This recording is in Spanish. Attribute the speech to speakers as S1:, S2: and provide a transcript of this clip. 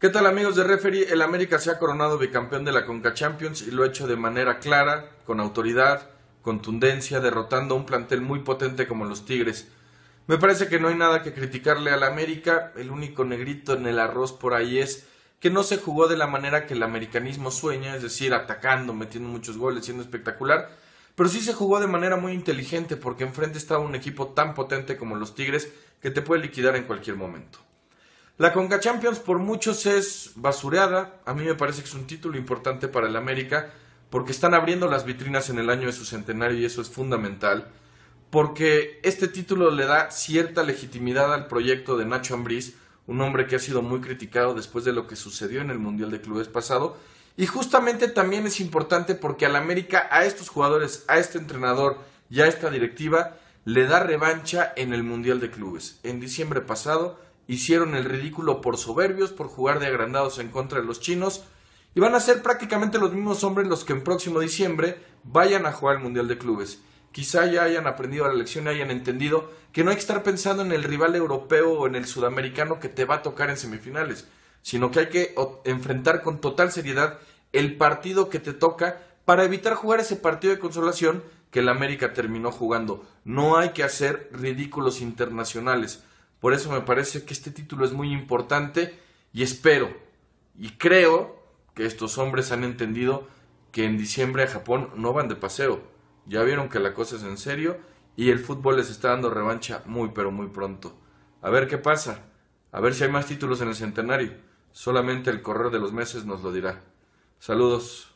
S1: ¿Qué tal amigos de Referee? El América se ha coronado bicampeón de la Conca Champions y lo ha hecho de manera clara, con autoridad, contundencia, derrotando a un plantel muy potente como los Tigres. Me parece que no hay nada que criticarle al América, el único negrito en el arroz por ahí es que no se jugó de la manera que el americanismo sueña, es decir, atacando, metiendo muchos goles, siendo espectacular, pero sí se jugó de manera muy inteligente porque enfrente estaba un equipo tan potente como los Tigres que te puede liquidar en cualquier momento. La Conca Champions por muchos es basureada. A mí me parece que es un título importante para el América porque están abriendo las vitrinas en el año de su centenario y eso es fundamental. Porque este título le da cierta legitimidad al proyecto de Nacho Ambriz, un hombre que ha sido muy criticado después de lo que sucedió en el Mundial de Clubes pasado. Y justamente también es importante porque al América, a estos jugadores, a este entrenador y a esta directiva, le da revancha en el Mundial de Clubes. En diciembre pasado hicieron el ridículo por soberbios, por jugar de agrandados en contra de los chinos. Y van a ser prácticamente los mismos hombres los que en próximo diciembre vayan a jugar el Mundial de Clubes. Quizá ya hayan aprendido la lección y hayan entendido que no hay que estar pensando en el rival europeo o en el sudamericano que te va a tocar en semifinales, sino que hay que enfrentar con total seriedad el partido que te toca para evitar jugar ese partido de consolación que el América terminó jugando. No hay que hacer ridículos internacionales. Por eso me parece que este título es muy importante y espero y creo que estos hombres han entendido que en diciembre a Japón no van de paseo. Ya vieron que la cosa es en serio y el fútbol les está dando revancha muy pero muy pronto. A ver qué pasa. A ver si hay más títulos en el centenario. Solamente el correr de los meses nos lo dirá. Saludos.